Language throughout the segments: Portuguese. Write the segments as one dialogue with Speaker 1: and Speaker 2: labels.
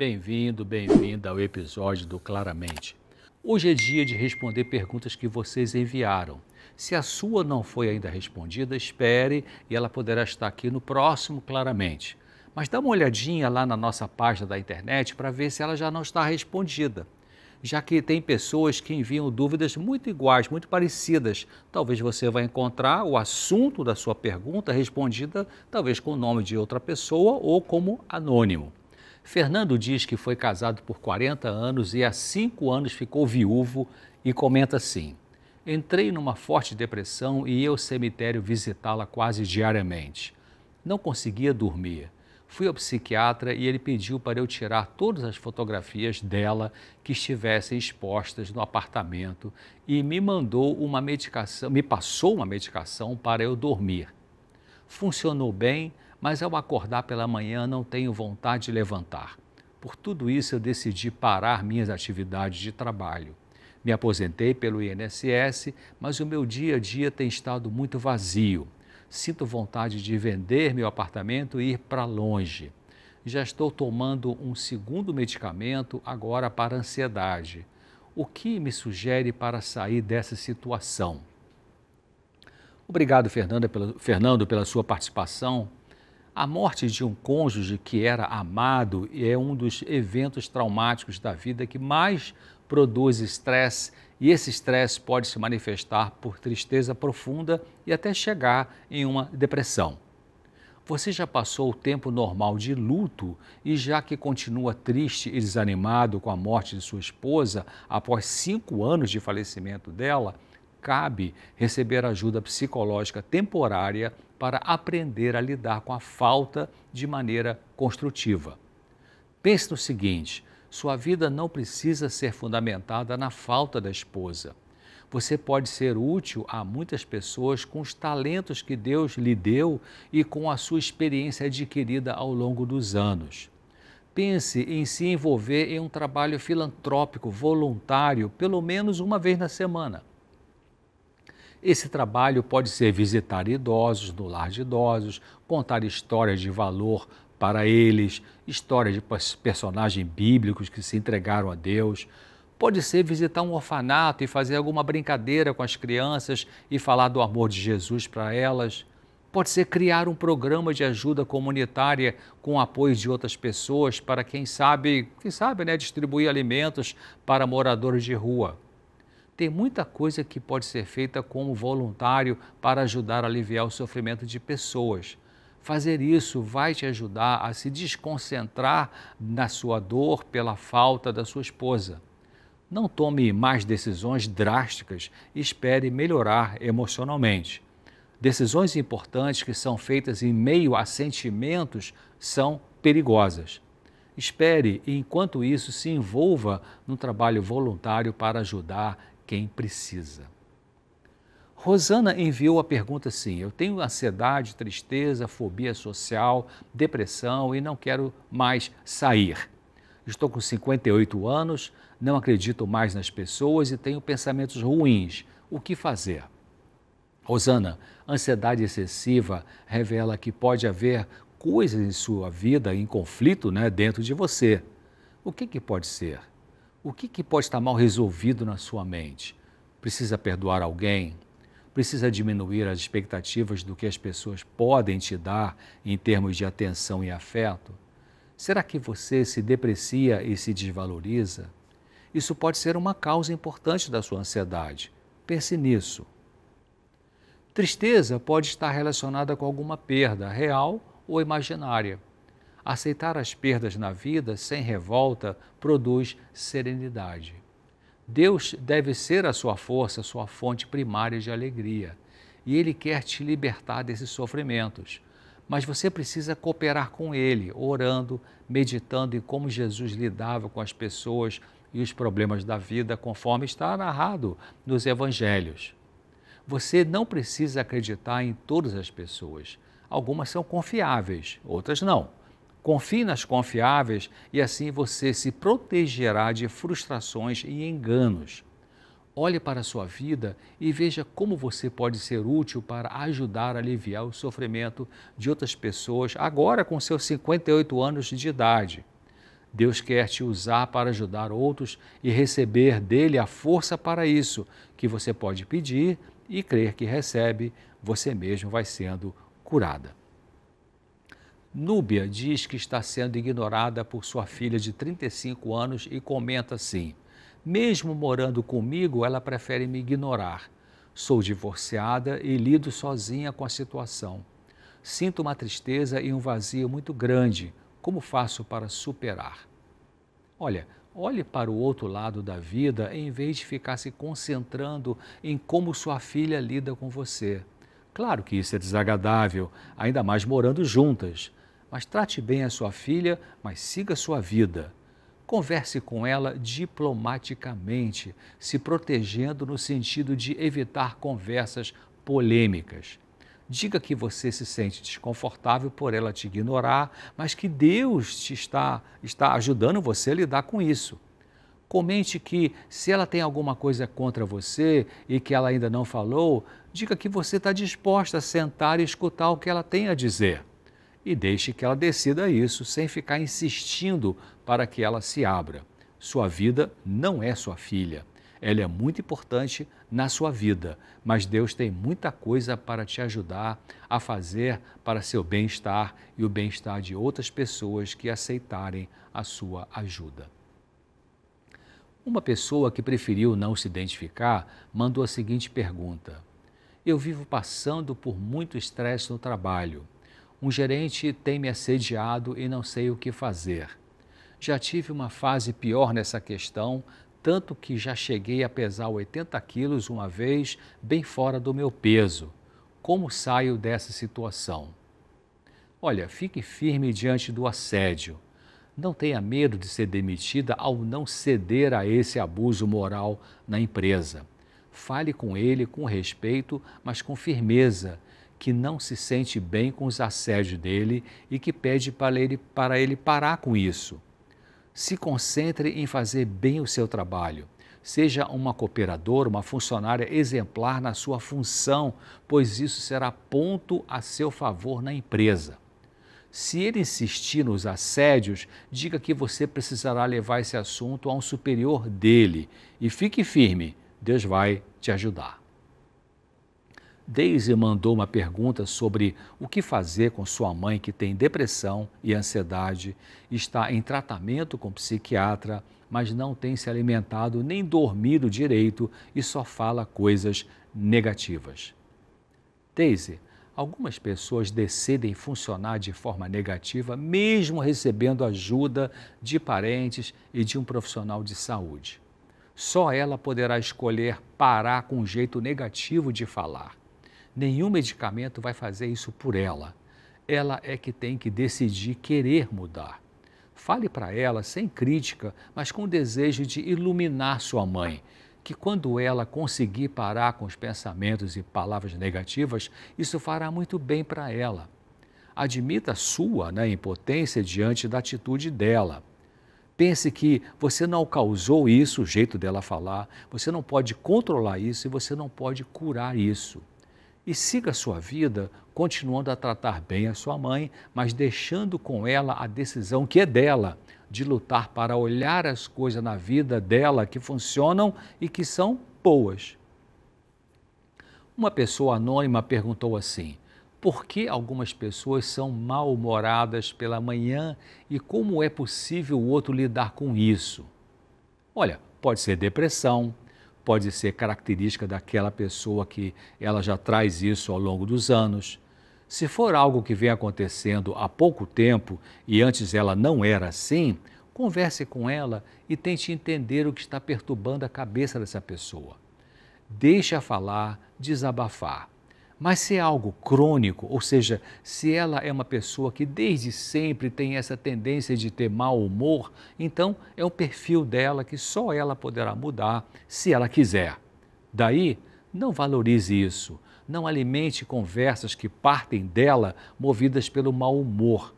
Speaker 1: Bem-vindo, bem-vinda ao episódio do Claramente. Hoje é dia de responder perguntas que vocês enviaram. Se a sua não foi ainda respondida, espere e ela poderá estar aqui no próximo Claramente. Mas dá uma olhadinha lá na nossa página da internet para ver se ela já não está respondida, já que tem pessoas que enviam dúvidas muito iguais, muito parecidas. Talvez você vá encontrar o assunto da sua pergunta respondida, talvez com o nome de outra pessoa ou como anônimo. Fernando diz que foi casado por 40 anos e há cinco anos ficou viúvo e comenta assim: Entrei numa forte depressão e ia ao cemitério visitá-la quase diariamente. Não conseguia dormir. Fui ao psiquiatra e ele pediu para eu tirar todas as fotografias dela que estivessem expostas no apartamento e me mandou uma medicação, me passou uma medicação para eu dormir. Funcionou bem, mas ao acordar pela manhã não tenho vontade de levantar. Por tudo isso, eu decidi parar minhas atividades de trabalho. Me aposentei pelo INSS, mas o meu dia a dia tem estado muito vazio. Sinto vontade de vender meu apartamento e ir para longe. Já estou tomando um segundo medicamento agora para ansiedade. O que me sugere para sair dessa situação? Obrigado, pela, Fernando, pela sua participação. A morte de um cônjuge que era amado é um dos eventos traumáticos da vida que mais produz estresse e esse estresse pode se manifestar por tristeza profunda e até chegar em uma depressão. Você já passou o tempo normal de luto e já que continua triste e desanimado com a morte de sua esposa após cinco anos de falecimento dela, cabe receber ajuda psicológica temporária para aprender a lidar com a falta de maneira construtiva. Pense no seguinte: sua vida não precisa ser fundamentada na falta da esposa. Você pode ser útil a muitas pessoas com os talentos que Deus lhe deu e com a sua experiência adquirida ao longo dos anos. Pense em se envolver em um trabalho filantrópico voluntário pelo menos uma vez na semana. Esse trabalho pode ser visitar idosos no lar de idosos, contar histórias de valor para eles, histórias de personagens bíblicos que se entregaram a Deus. Pode ser visitar um orfanato e fazer alguma brincadeira com as crianças e falar do amor de Jesus para elas. Pode ser criar um programa de ajuda comunitária com o apoio de outras pessoas para quem sabe, quem sabe, né, distribuir alimentos para moradores de rua tem muita coisa que pode ser feita como voluntário para ajudar a aliviar o sofrimento de pessoas. Fazer isso vai te ajudar a se desconcentrar na sua dor pela falta da sua esposa. Não tome mais decisões drásticas e espere melhorar emocionalmente. Decisões importantes que são feitas em meio a sentimentos são perigosas. Espere e, enquanto isso, se envolva no trabalho voluntário para ajudar quem precisa. Rosana enviou a pergunta assim: Eu tenho ansiedade, tristeza, fobia social, depressão e não quero mais sair. Estou com 58 anos, não acredito mais nas pessoas e tenho pensamentos ruins. O que fazer? Rosana, ansiedade excessiva revela que pode haver coisas em sua vida em conflito né, dentro de você. O que, que pode ser? o que, que pode estar mal resolvido na sua mente? Precisa perdoar alguém? Precisa diminuir as expectativas do que as pessoas podem te dar em termos de atenção e afeto? Será que você se deprecia e se desvaloriza? Isso pode ser uma causa importante da sua ansiedade. Pense nisso. Tristeza pode estar relacionada com alguma perda real ou imaginária. Aceitar as perdas na vida sem revolta produz serenidade. Deus deve ser a sua força, a sua fonte primária de alegria, e Ele quer te libertar desses sofrimentos. Mas você precisa cooperar com Ele, orando, meditando em como Jesus lidava com as pessoas e os problemas da vida, conforme está narrado nos Evangelhos. Você não precisa acreditar em todas as pessoas. Algumas são confiáveis, outras não. Confie nas confiáveis e assim você se protegerá de frustrações e enganos. Olhe para a sua vida e veja como você pode ser útil para ajudar a aliviar o sofrimento de outras pessoas, agora com seus 58 anos de idade. Deus quer te usar para ajudar outros e receber dele a força para isso, que você pode pedir e crer que recebe, você mesmo vai sendo curada. Núbia diz que está sendo ignorada por sua filha de 35 anos e comenta assim: Mesmo morando comigo, ela prefere me ignorar. Sou divorciada e lido sozinha com a situação. Sinto uma tristeza e um vazio muito grande. Como faço para superar? Olha, olhe para o outro lado da vida em vez de ficar se concentrando em como sua filha lida com você. Claro que isso é desagradável, ainda mais morando juntas mas trate bem a sua filha, mas siga sua vida. Converse com ela diplomaticamente, se protegendo no sentido de evitar conversas polêmicas. Diga que você se sente desconfortável por ela te ignorar, mas que Deus te está, está ajudando você a lidar com isso. Comente que, se ela tem alguma coisa contra você e que ela ainda não falou, diga que você está disposta a sentar e escutar o que ela tem a dizer e deixe que ela decida isso sem ficar insistindo para que ela se abra. Sua vida não é sua filha. Ela é muito importante na sua vida, mas Deus tem muita coisa para te ajudar a fazer para seu bem-estar e o bem-estar de outras pessoas que aceitarem a sua ajuda. Uma pessoa que preferiu não se identificar mandou a seguinte pergunta: Eu vivo passando por muito estresse no trabalho um gerente tem me assediado e não sei o que fazer. Já tive uma fase pior nessa questão, tanto que já cheguei a pesar 80 quilos uma vez, bem fora do meu peso. Como saio dessa situação? Olha, fique firme diante do assédio. Não tenha medo de ser demitida ao não ceder a esse abuso moral na empresa. Fale com ele com respeito, mas com firmeza que não se sente bem com os assédios dele e que pede para ele, para ele parar com isso. Se concentre em fazer bem o seu trabalho. Seja uma cooperadora, uma funcionária exemplar na sua função, pois isso será ponto a seu favor na empresa. Se ele insistir nos assédios, diga que você precisará levar esse assunto a um superior dele e fique firme, Deus vai te ajudar. Deise mandou uma pergunta sobre o que fazer com sua mãe que tem depressão e ansiedade, está em tratamento com psiquiatra, mas não tem se alimentado nem dormido direito e só fala coisas negativas. Deise, algumas pessoas decidem funcionar de forma negativa mesmo recebendo ajuda de parentes e de um profissional de saúde. Só ela poderá escolher parar com um jeito negativo de falar Nenhum medicamento vai fazer isso por ela. Ela é que tem que decidir querer mudar. Fale para ela sem crítica, mas com o desejo de iluminar sua mãe, que quando ela conseguir parar com os pensamentos e palavras negativas, isso fará muito bem para ela. Admita sua né, impotência diante da atitude dela. Pense que você não causou isso, o jeito dela falar, você não pode controlar isso e você não pode curar isso e siga sua vida continuando a tratar bem a sua mãe, mas deixando com ela a decisão que é dela de lutar para olhar as coisas na vida dela que funcionam e que são boas. Uma pessoa anônima perguntou assim: por que algumas pessoas são mal-humoradas pela manhã e como é possível o outro lidar com isso? Olha, pode ser depressão, pode ser característica daquela pessoa que ela já traz isso ao longo dos anos. Se for algo que vem acontecendo há pouco tempo e antes ela não era assim, converse com ela e tente entender o que está perturbando a cabeça dessa pessoa. Deixa falar, desabafar. Mas se é algo crônico, ou seja, se ela é uma pessoa que desde sempre tem essa tendência de ter mau humor, então é o perfil dela que só ela poderá mudar se ela quiser. Daí, não valorize isso. Não alimente conversas que partem dela movidas pelo mau humor.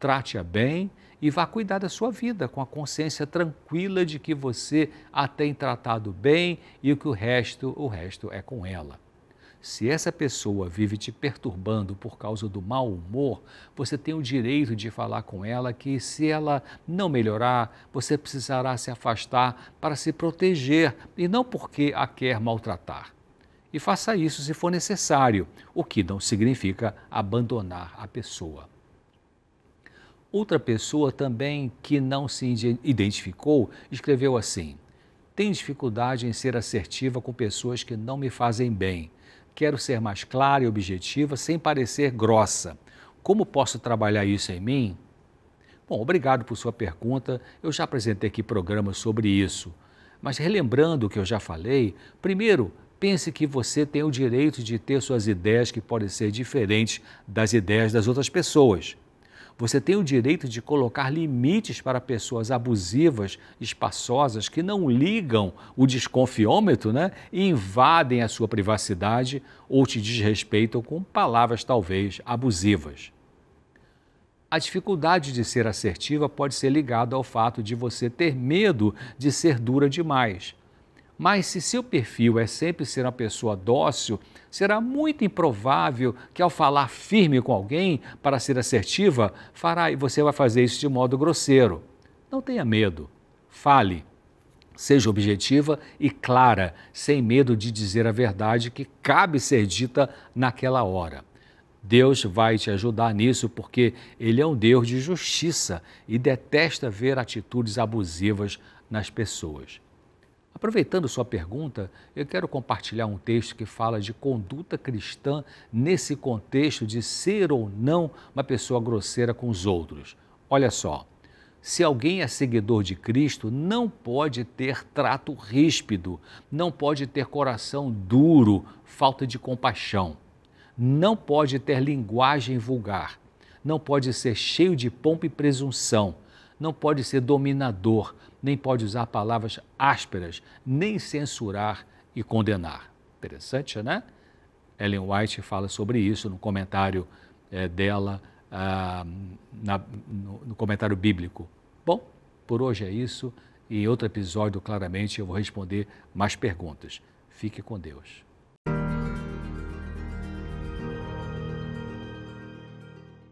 Speaker 1: Trate-a bem e vá cuidar da sua vida com a consciência tranquila de que você a tem tratado bem e que o resto, o resto é com ela. Se essa pessoa vive te perturbando por causa do mau humor, você tem o direito de falar com ela que, se ela não melhorar, você precisará se afastar para se proteger e não porque a quer maltratar. E faça isso se for necessário, o que não significa abandonar a pessoa outra pessoa também que não se identificou escreveu assim: Tenho dificuldade em ser assertiva com pessoas que não me fazem bem. Quero ser mais clara e objetiva, sem parecer grossa. Como posso trabalhar isso em mim? Bom, obrigado por sua pergunta. Eu já apresentei aqui programas sobre isso. Mas relembrando o que eu já falei, primeiro, pense que você tem o direito de ter suas ideias que podem ser diferentes das ideias das outras pessoas. Você tem o direito de colocar limites para pessoas abusivas, espaçosas, que não ligam o desconfiômetro né, e invadem a sua privacidade ou te desrespeitam com palavras talvez abusivas. A dificuldade de ser assertiva pode ser ligada ao fato de você ter medo de ser dura demais mas se seu perfil é sempre ser uma pessoa dócil, será muito improvável que ao falar firme com alguém para ser assertiva, fará e você vai fazer isso de modo grosseiro. Não tenha medo. Fale. Seja objetiva e clara, sem medo de dizer a verdade que cabe ser dita naquela hora. Deus vai te ajudar nisso porque Ele é um Deus de justiça e detesta ver atitudes abusivas nas pessoas. Aproveitando sua pergunta, eu quero compartilhar um texto que fala de conduta cristã nesse contexto de ser ou não uma pessoa grosseira com os outros. Olha só. Se alguém é seguidor de Cristo, não pode ter trato ríspido, não pode ter coração duro, falta de compaixão, não pode ter linguagem vulgar, não pode ser cheio de pompa e presunção, não pode ser dominador, nem pode usar palavras ásperas, nem censurar e condenar. Interessante, né? Ellen White fala sobre isso no comentário é, dela, ah, na, no, no comentário bíblico. Bom, por hoje é isso. E em outro episódio, claramente, eu vou responder mais perguntas. Fique com Deus.